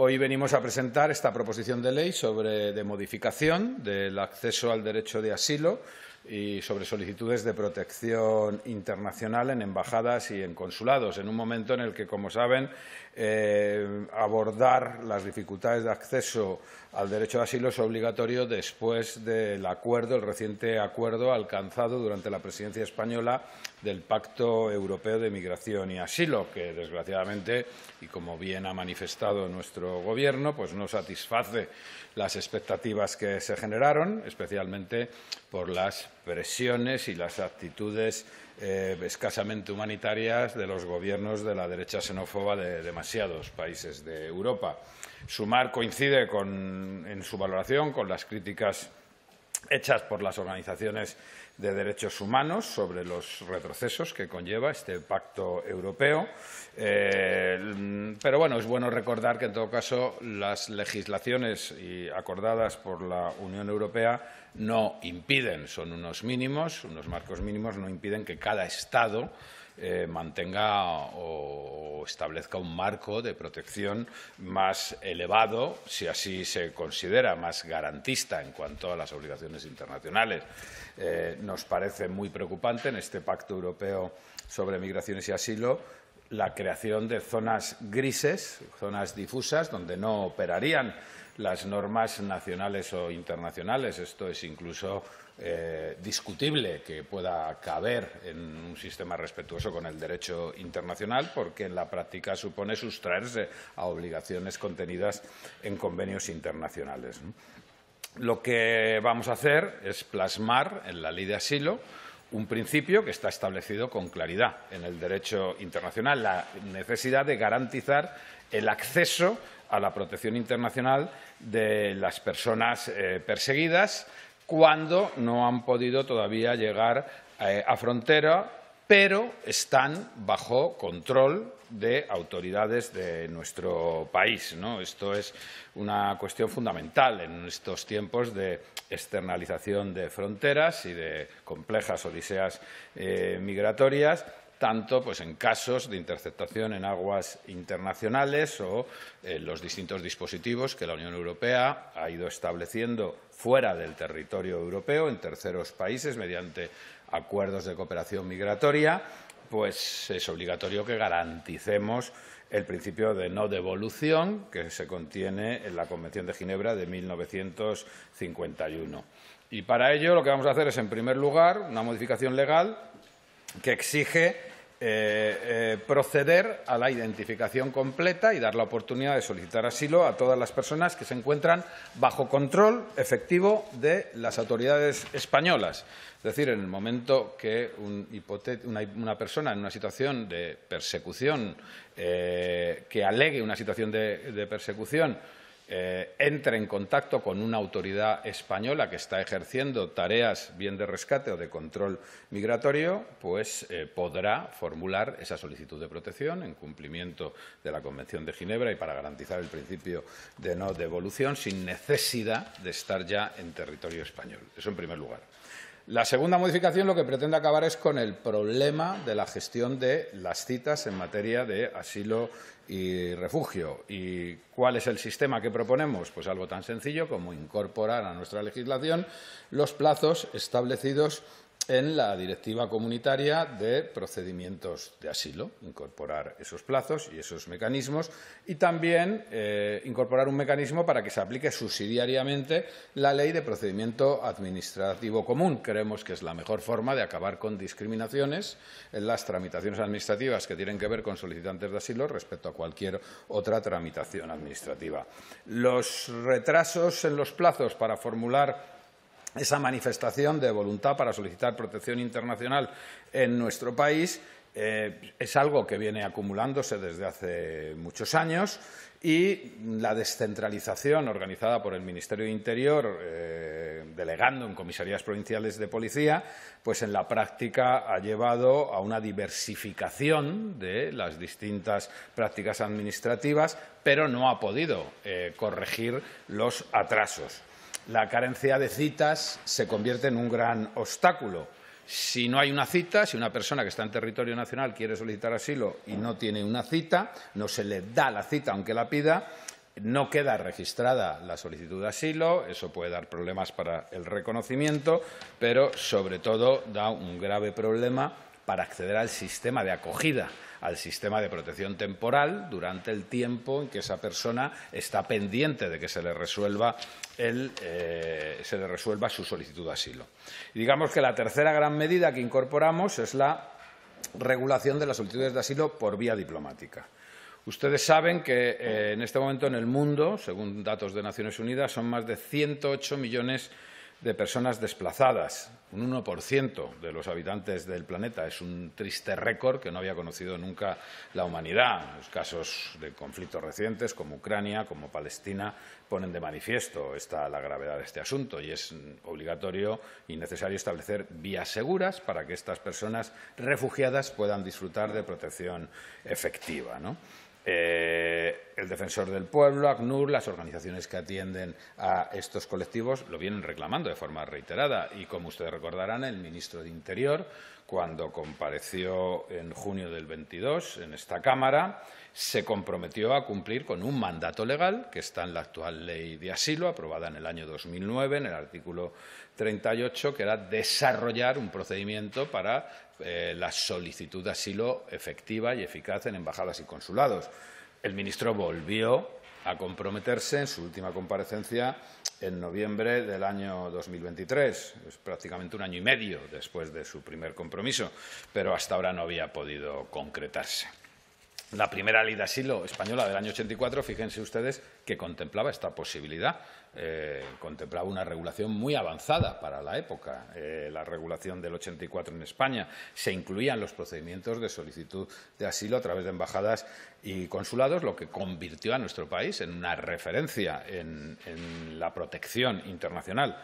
Hoy venimos a presentar esta proposición de ley sobre de modificación del acceso al derecho de asilo y sobre solicitudes de protección internacional en embajadas y en consulados, en un momento en el que, como saben, eh, abordar las dificultades de acceso al derecho de asilo es obligatorio después del acuerdo, el reciente acuerdo alcanzado durante la presidencia española del Pacto Europeo de Migración y Asilo, que desgraciadamente, y como bien ha manifestado nuestro Gobierno, pues no satisface las expectativas que se generaron, especialmente por las y las actitudes eh, escasamente humanitarias de los gobiernos de la derecha xenófoba de demasiados países de Europa. Sumar coincide en su valoración con las críticas hechas por las organizaciones de Derechos Humanos sobre los retrocesos que conlleva este pacto europeo. Eh, pero bueno, es bueno recordar que en todo caso las legislaciones acordadas por la Unión Europea no impiden, son unos mínimos, unos marcos mínimos, no impiden que cada Estado eh, mantenga o, establezca un marco de protección más elevado, si así se considera, más garantista en cuanto a las obligaciones internacionales. Eh, nos parece muy preocupante en este Pacto Europeo sobre Migraciones y Asilo la creación de zonas grises, zonas difusas, donde no operarían las normas nacionales o internacionales. Esto es incluso eh, discutible que pueda caber en un sistema respetuoso con el derecho internacional, porque en la práctica supone sustraerse a obligaciones contenidas en convenios internacionales. Lo que vamos a hacer es plasmar en la ley de asilo un principio que está establecido con claridad en el derecho internacional, la necesidad de garantizar el acceso a la protección internacional de las personas eh, perseguidas cuando no han podido todavía llegar eh, a frontera, pero están bajo control de autoridades de nuestro país. Esto es una cuestión fundamental en estos tiempos de externalización de fronteras y de complejas odiseas eh, migratorias tanto pues, en casos de interceptación en aguas internacionales o en eh, los distintos dispositivos que la Unión Europea ha ido estableciendo fuera del territorio europeo, en terceros países, mediante acuerdos de cooperación migratoria, pues es obligatorio que garanticemos el principio de no devolución que se contiene en la Convención de Ginebra de 1951. Y para ello lo que vamos a hacer es, en primer lugar, una modificación legal que exige eh, eh, proceder a la identificación completa y dar la oportunidad de solicitar asilo a todas las personas que se encuentran bajo control efectivo de las autoridades españolas. Es decir, en el momento que una, persona en una situación de persecución, eh, que alegue una situación de persecución, eh, entre en contacto con una autoridad española que está ejerciendo tareas bien de rescate o de control migratorio, pues eh, podrá formular esa solicitud de protección en cumplimiento de la Convención de Ginebra y para garantizar el principio de no devolución sin necesidad de estar ya en territorio español. Eso en primer lugar. La segunda modificación lo que pretende acabar es con el problema de la gestión de las citas en materia de asilo y refugio. ¿Y cuál es el sistema que proponemos? Pues algo tan sencillo como incorporar a nuestra legislación los plazos establecidos en la Directiva Comunitaria de Procedimientos de Asilo, incorporar esos plazos y esos mecanismos y también eh, incorporar un mecanismo para que se aplique subsidiariamente la Ley de Procedimiento Administrativo Común. Creemos que es la mejor forma de acabar con discriminaciones en las tramitaciones administrativas que tienen que ver con solicitantes de asilo respecto a cualquier otra tramitación administrativa. Los retrasos en los plazos para formular esa manifestación de voluntad para solicitar protección internacional en nuestro país eh, es algo que viene acumulándose desde hace muchos años y la descentralización organizada por el Ministerio de Interior, eh, delegando en comisarías provinciales de policía, pues en la práctica ha llevado a una diversificación de las distintas prácticas administrativas, pero no ha podido eh, corregir los atrasos la carencia de citas se convierte en un gran obstáculo. Si no hay una cita, si una persona que está en territorio nacional quiere solicitar asilo y no tiene una cita, no se le da la cita aunque la pida, no queda registrada la solicitud de asilo, eso puede dar problemas para el reconocimiento, pero sobre todo da un grave problema para acceder al sistema de acogida al sistema de protección temporal durante el tiempo en que esa persona está pendiente de que eh, se le resuelva, su solicitud de asilo. Y digamos que la tercera gran medida que incorporamos es la regulación de las solicitudes de asilo por vía diplomática. Ustedes saben que eh, en este momento en el mundo, según datos de Naciones Unidas, son más de 108 millones de de personas desplazadas, un 1% de los habitantes del planeta. Es un triste récord que no había conocido nunca la humanidad. Los casos de conflictos recientes, como Ucrania, como Palestina, ponen de manifiesto la gravedad de este asunto y es obligatorio y necesario establecer vías seguras para que estas personas refugiadas puedan disfrutar de protección efectiva. Eh, el Defensor del Pueblo, ACNUR, las organizaciones que atienden a estos colectivos lo vienen reclamando de forma reiterada. Y como ustedes recordarán, el ministro de Interior, cuando compareció en junio del 22 en esta Cámara, se comprometió a cumplir con un mandato legal que está en la actual ley de asilo, aprobada en el año 2009, en el artículo 38, que era desarrollar un procedimiento para eh, la solicitud de asilo efectiva y eficaz en embajadas y consulados. El ministro volvió a comprometerse en su última comparecencia en noviembre del año 2023, es prácticamente un año y medio después de su primer compromiso, pero hasta ahora no había podido concretarse la primera ley de asilo española del año 84, fíjense ustedes que contemplaba esta posibilidad, eh, contemplaba una regulación muy avanzada para la época, eh, la regulación del 84 en España. Se incluían los procedimientos de solicitud de asilo a través de embajadas y consulados, lo que convirtió a nuestro país en una referencia en la protección internacional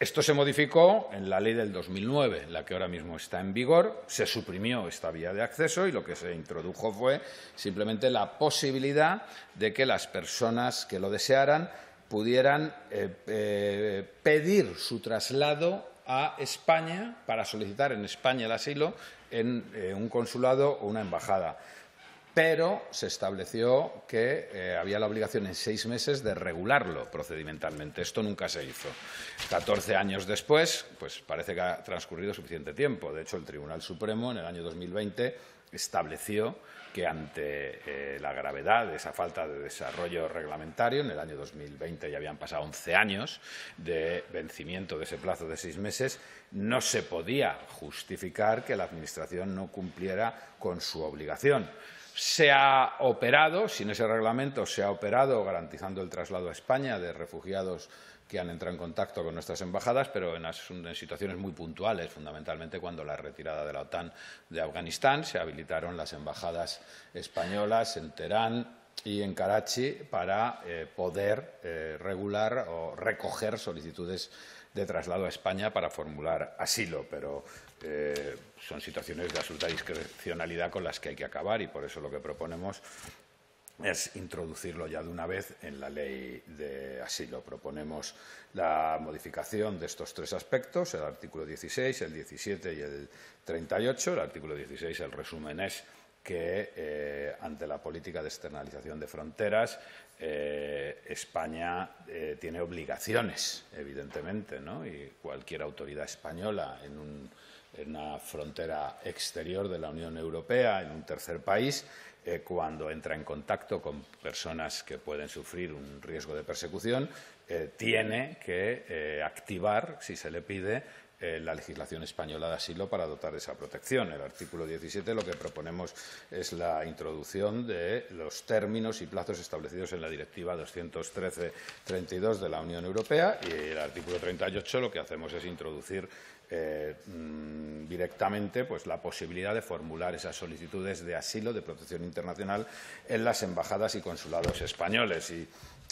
esto se modificó en la ley del 2009, la que ahora mismo está en vigor. Se suprimió esta vía de acceso y lo que se introdujo fue simplemente la posibilidad de que las personas que lo desearan pudieran eh, eh, pedir su traslado a España para solicitar en España el asilo en eh, un consulado o una embajada pero se estableció que eh, había la obligación en seis meses de regularlo procedimentalmente. Esto nunca se hizo. Catorce años después, pues parece que ha transcurrido suficiente tiempo. De hecho, el Tribunal Supremo, en el año 2020, estableció que ante eh, la gravedad de esa falta de desarrollo reglamentario, en el año 2020 ya habían pasado 11 años de vencimiento de ese plazo de seis meses, no se podía justificar que la Administración no cumpliera con su obligación. Se ha operado, sin ese reglamento, se ha operado garantizando el traslado a España de refugiados que han entrado en contacto con nuestras embajadas, pero en, situaciones muy puntuales, fundamentalmente cuando la retirada de la OTAN de Afganistán se habilitaron las embajadas españolas en Teherán y en Karachi para eh, poder eh, regular o recoger solicitudes de traslado a España para formular asilo, pero eh, son situaciones de absoluta discrecionalidad con las que hay que acabar y por eso lo que proponemos es introducirlo ya de una vez en la ley de asilo. Proponemos la modificación de estos tres aspectos, el artículo 16, el 17 y el 38. El artículo 16, el resumen es que eh, ante la política de externalización de fronteras eh, España eh, tiene obligaciones, evidentemente, ¿no? y cualquier autoridad española en, en, una frontera exterior de la Unión Europea, en un tercer país, cuando entra en contacto con personas que pueden sufrir un riesgo de persecución, tiene que activar, si se le pide, eh, la legislación española de asilo para dotar de esa protección. El artículo 17 lo que proponemos es la introducción de los términos y plazos establecidos en la Directiva 213-32 de la Unión Europea y el artículo 38 lo que hacemos es introducir eh, mm, directamente pues, la posibilidad de formular esas solicitudes de asilo, de protección internacional en las embajadas y consulados españoles. Y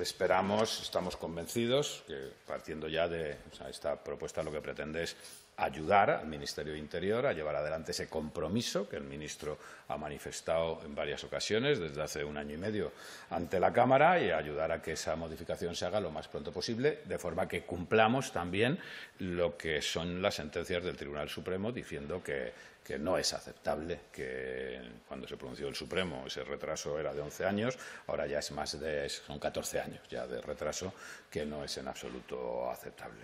esperamos, estamos convencidos, que partiendo ya de esta propuesta lo que pretende es ayudar al Ministerio de Interior a llevar adelante ese compromiso que el ministro ha manifestado en varias ocasiones desde hace un año y medio ante la Cámara y ayudar a que esa modificación se haga lo más pronto posible, de forma que cumplamos también lo que son las sentencias del Tribunal Supremo diciendo que, no es aceptable que cuando se pronunció el Supremo ese retraso era de 11 años, ahora ya es más de son 14 años ya de retraso que no es en absoluto aceptable.